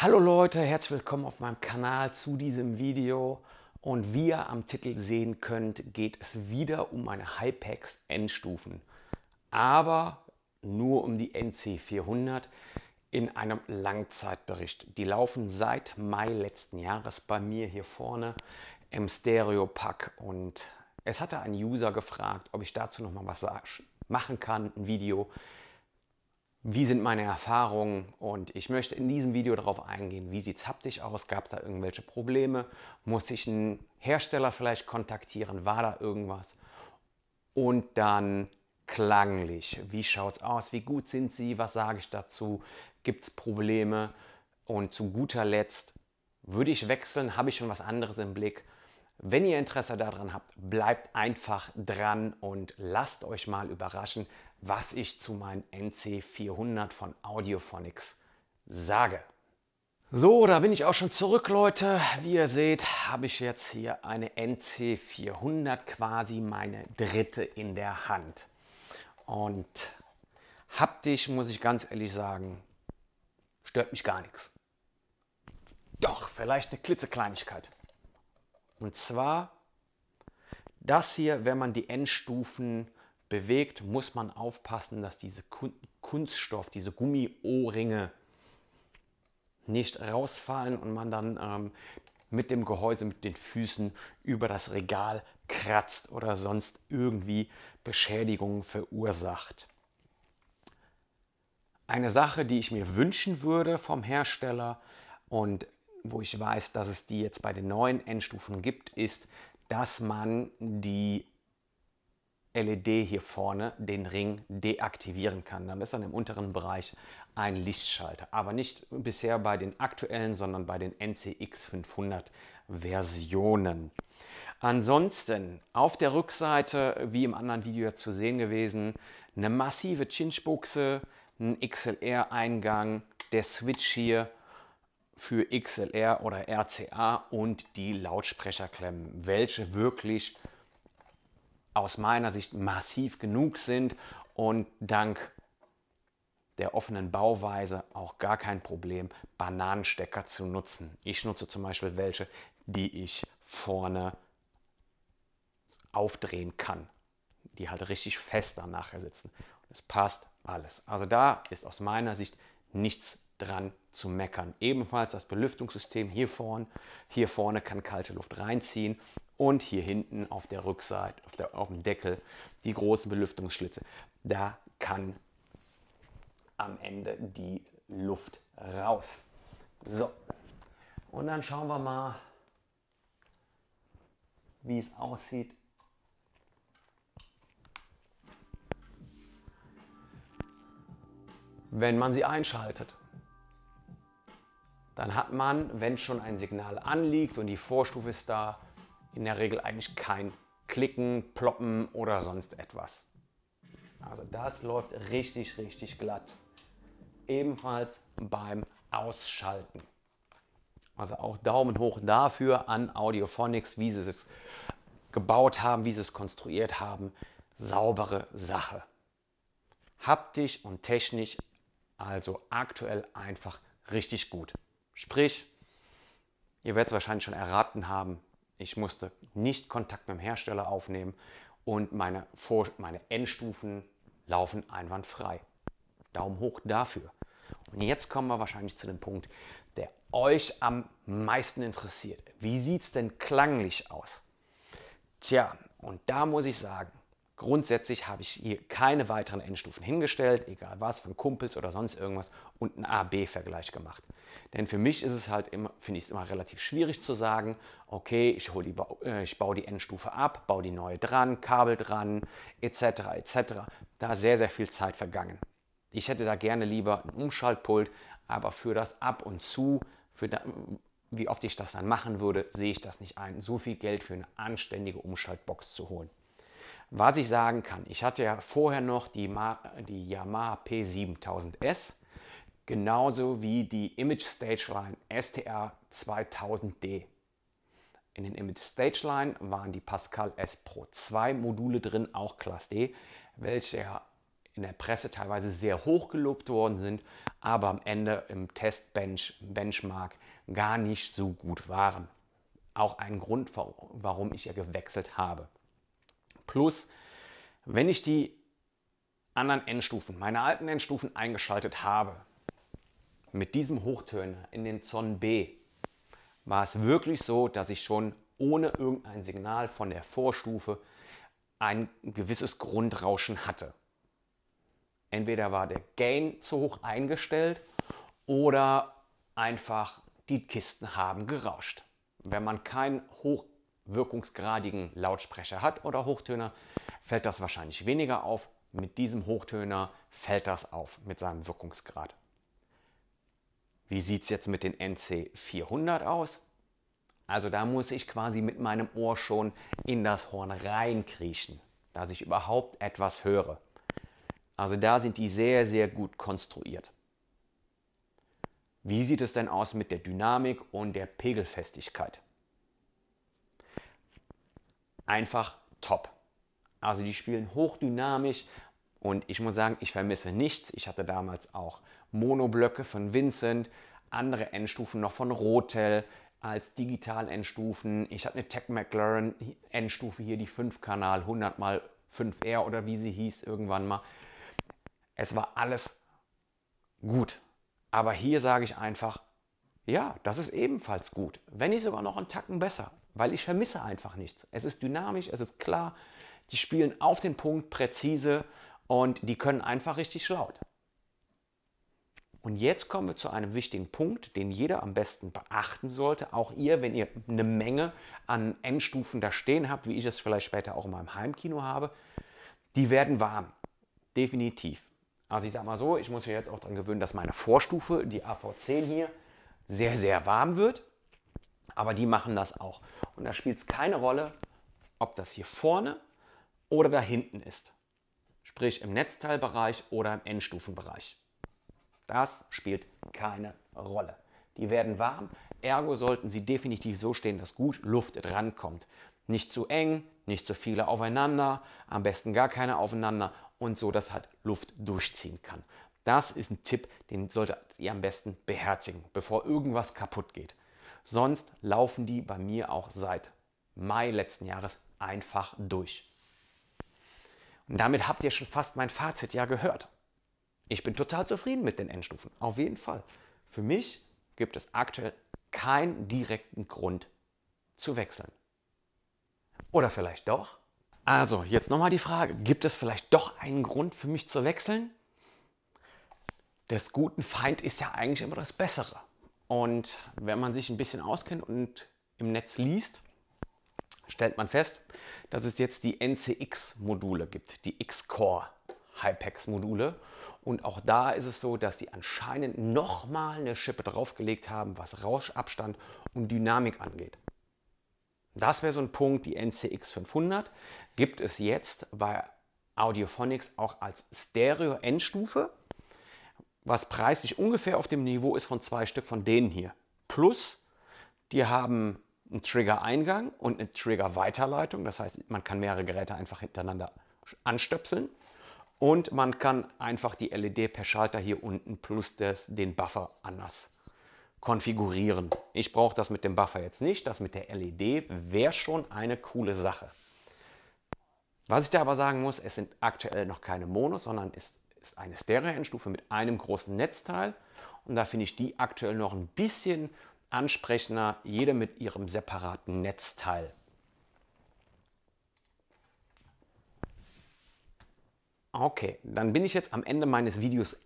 Hallo Leute, herzlich willkommen auf meinem Kanal zu diesem Video. Und wie ihr am Titel sehen könnt, geht es wieder um meine Hypex Endstufen. Aber nur um die NC400 in einem Langzeitbericht. Die laufen seit Mai letzten Jahres bei mir hier vorne im Stereo-Pack. Und es hatte ein User gefragt, ob ich dazu noch mal was machen kann, ein Video wie sind meine Erfahrungen und ich möchte in diesem Video darauf eingehen, wie sieht es haptisch aus, gab es da irgendwelche Probleme, muss ich einen Hersteller vielleicht kontaktieren, war da irgendwas und dann klanglich, wie schaut es aus, wie gut sind sie, was sage ich dazu, gibt es Probleme und zu guter Letzt, würde ich wechseln, habe ich schon was anderes im Blick. Wenn ihr Interesse daran habt, bleibt einfach dran und lasst euch mal überraschen, was ich zu meinem NC400 von Audiophonics sage. So, da bin ich auch schon zurück, Leute. Wie ihr seht, habe ich jetzt hier eine NC400, quasi meine dritte in der Hand. Und haptisch, muss ich ganz ehrlich sagen, stört mich gar nichts. Doch, vielleicht eine klitzekleinigkeit. Und zwar das hier, wenn man die Endstufen bewegt, muss man aufpassen, dass diese Kunststoff, diese gummi Gummiohrringe nicht rausfallen und man dann ähm, mit dem Gehäuse, mit den Füßen über das Regal kratzt oder sonst irgendwie Beschädigungen verursacht. Eine Sache, die ich mir wünschen würde vom Hersteller und wo ich weiß, dass es die jetzt bei den neuen Endstufen gibt, ist, dass man die LED hier vorne den Ring deaktivieren kann. Dann ist dann im unteren Bereich ein Lichtschalter, aber nicht bisher bei den aktuellen, sondern bei den NCX 500 Versionen. Ansonsten auf der Rückseite, wie im anderen Video ja zu sehen gewesen, eine massive Chinchbuchse, ein XLR-Eingang, der Switch hier für XLR oder RCA und die Lautsprecherklemmen, welche wirklich aus meiner Sicht massiv genug sind und dank der offenen Bauweise auch gar kein Problem, Bananenstecker zu nutzen. Ich nutze zum Beispiel welche, die ich vorne aufdrehen kann, die halt richtig fest danach nachher sitzen. Es passt alles. Also da ist aus meiner Sicht nichts dran zu meckern. Ebenfalls das Belüftungssystem hier vorne. Hier vorne kann kalte Luft reinziehen und hier hinten auf der Rückseite, auf, der, auf dem Deckel, die großen Belüftungsschlitze. Da kann am Ende die Luft raus. So, und dann schauen wir mal, wie es aussieht. Wenn man sie einschaltet, dann hat man, wenn schon ein Signal anliegt und die Vorstufe ist da, in der Regel eigentlich kein Klicken, Ploppen oder sonst etwas. Also das läuft richtig, richtig glatt. Ebenfalls beim Ausschalten. Also auch Daumen hoch dafür an Audiophonics, wie sie es gebaut haben, wie sie es konstruiert haben. Saubere Sache. Haptisch und technisch also aktuell einfach richtig gut. Sprich, ihr werdet es wahrscheinlich schon erraten haben, ich musste nicht Kontakt mit dem Hersteller aufnehmen und meine, Vor meine Endstufen laufen einwandfrei. Daumen hoch dafür. Und jetzt kommen wir wahrscheinlich zu dem Punkt, der euch am meisten interessiert. Wie sieht es denn klanglich aus? Tja, und da muss ich sagen, Grundsätzlich habe ich hier keine weiteren Endstufen hingestellt, egal was, von Kumpels oder sonst irgendwas und einen A-B-Vergleich gemacht. Denn für mich ist es halt immer, finde ich es immer relativ schwierig zu sagen, okay, ich, hol die, äh, ich baue die Endstufe ab, baue die neue dran, Kabel dran, etc., etc. Da ist sehr, sehr viel Zeit vergangen. Ich hätte da gerne lieber ein Umschaltpult, aber für das Ab und Zu, für da, wie oft ich das dann machen würde, sehe ich das nicht ein, so viel Geld für eine anständige Umschaltbox zu holen. Was ich sagen kann, ich hatte ja vorher noch die, die Yamaha P7000S, genauso wie die Image Stage Line STR 2000D. In den Image Stage Line waren die Pascal S Pro 2 Module drin, auch Class D, welche ja in der Presse teilweise sehr hoch gelobt worden sind, aber am Ende im Testbench Benchmark gar nicht so gut waren. Auch ein Grund, warum ich ja gewechselt habe. Plus, wenn ich die anderen Endstufen, meine alten Endstufen eingeschaltet habe, mit diesem Hochtöner in den Zon B, war es wirklich so, dass ich schon ohne irgendein Signal von der Vorstufe ein gewisses Grundrauschen hatte. Entweder war der Gain zu hoch eingestellt oder einfach die Kisten haben gerauscht. Wenn man kein hoch wirkungsgradigen Lautsprecher hat oder Hochtöner, fällt das wahrscheinlich weniger auf. Mit diesem Hochtöner fällt das auf mit seinem Wirkungsgrad. Wie sieht es jetzt mit den NC400 aus? Also da muss ich quasi mit meinem Ohr schon in das Horn reinkriechen, dass ich überhaupt etwas höre. Also da sind die sehr, sehr gut konstruiert. Wie sieht es denn aus mit der Dynamik und der Pegelfestigkeit? einfach top. Also die spielen hochdynamisch und ich muss sagen, ich vermisse nichts. Ich hatte damals auch Monoblöcke von Vincent, andere Endstufen noch von Rotel als digital Endstufen. Ich hatte eine Tech McLaren Endstufe hier, die 5-Kanal, 100 mal 5R oder wie sie hieß irgendwann mal. Es war alles gut. Aber hier sage ich einfach, ja, das ist ebenfalls gut. Wenn nicht sogar noch einen Tacken besser weil ich vermisse einfach nichts. Es ist dynamisch, es ist klar, die spielen auf den Punkt präzise und die können einfach richtig laut. Und jetzt kommen wir zu einem wichtigen Punkt, den jeder am besten beachten sollte. Auch ihr, wenn ihr eine Menge an Endstufen da stehen habt, wie ich es vielleicht später auch in meinem Heimkino habe, die werden warm. Definitiv. Also ich sage mal so, ich muss mich jetzt auch daran gewöhnen, dass meine Vorstufe, die AV10 hier, sehr, sehr warm wird aber die machen das auch. Und da spielt es keine Rolle, ob das hier vorne oder da hinten ist. Sprich im Netzteilbereich oder im Endstufenbereich. Das spielt keine Rolle. Die werden warm, ergo sollten sie definitiv so stehen, dass gut Luft drankommt. Nicht zu eng, nicht zu viele aufeinander, am besten gar keine aufeinander und so, dass halt Luft durchziehen kann. Das ist ein Tipp, den solltet ihr am besten beherzigen, bevor irgendwas kaputt geht. Sonst laufen die bei mir auch seit Mai letzten Jahres einfach durch. Und damit habt ihr schon fast mein Fazit ja gehört. Ich bin total zufrieden mit den Endstufen, auf jeden Fall. Für mich gibt es aktuell keinen direkten Grund zu wechseln. Oder vielleicht doch? Also, jetzt nochmal die Frage, gibt es vielleicht doch einen Grund für mich zu wechseln? Des guten Feind ist ja eigentlich immer das Bessere. Und wenn man sich ein bisschen auskennt und im Netz liest, stellt man fest, dass es jetzt die NCX-Module gibt, die X-Core Hypex-Module. Und auch da ist es so, dass die anscheinend nochmal eine Schippe draufgelegt haben, was Rauschabstand und Dynamik angeht. Das wäre so ein Punkt, die NCX 500 gibt es jetzt bei Audiophonics auch als Stereo-Endstufe was preislich ungefähr auf dem Niveau ist von zwei Stück von denen hier. Plus, die haben einen Trigger-Eingang und eine Trigger-Weiterleitung. Das heißt, man kann mehrere Geräte einfach hintereinander anstöpseln. Und man kann einfach die LED per Schalter hier unten plus des, den Buffer anders konfigurieren. Ich brauche das mit dem Buffer jetzt nicht. Das mit der LED wäre schon eine coole Sache. Was ich da aber sagen muss, es sind aktuell noch keine Monos, sondern ist ist eine Stereo-Endstufe mit einem großen Netzteil. Und da finde ich die aktuell noch ein bisschen ansprechender, jede mit ihrem separaten Netzteil. Okay, dann bin ich jetzt am Ende meines Videos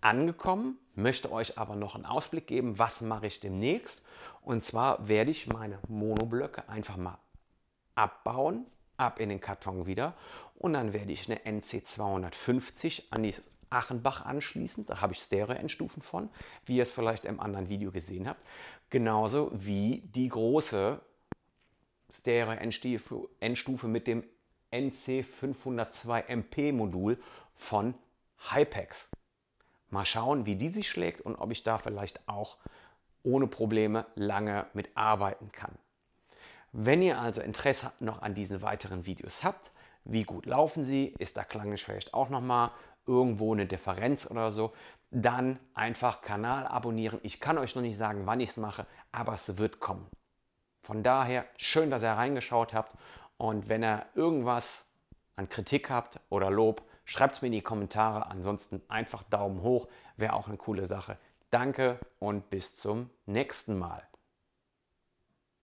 angekommen, möchte euch aber noch einen Ausblick geben, was mache ich demnächst. Und zwar werde ich meine Monoblöcke einfach mal abbauen ab in den Karton wieder und dann werde ich eine NC250 an die Achenbach anschließen. Da habe ich Stereo-Endstufen von, wie ihr es vielleicht im anderen Video gesehen habt. Genauso wie die große Stereo-Endstufe mit dem NC502MP-Modul von Hypex. Mal schauen, wie die sich schlägt und ob ich da vielleicht auch ohne Probleme lange mit arbeiten kann. Wenn ihr also Interesse noch an diesen weiteren Videos habt, wie gut laufen sie, ist da klanglich vielleicht auch nochmal irgendwo eine Differenz oder so, dann einfach Kanal abonnieren. Ich kann euch noch nicht sagen, wann ich es mache, aber es wird kommen. Von daher schön, dass ihr reingeschaut habt und wenn ihr irgendwas an Kritik habt oder Lob, schreibt es mir in die Kommentare. Ansonsten einfach Daumen hoch, wäre auch eine coole Sache. Danke und bis zum nächsten Mal.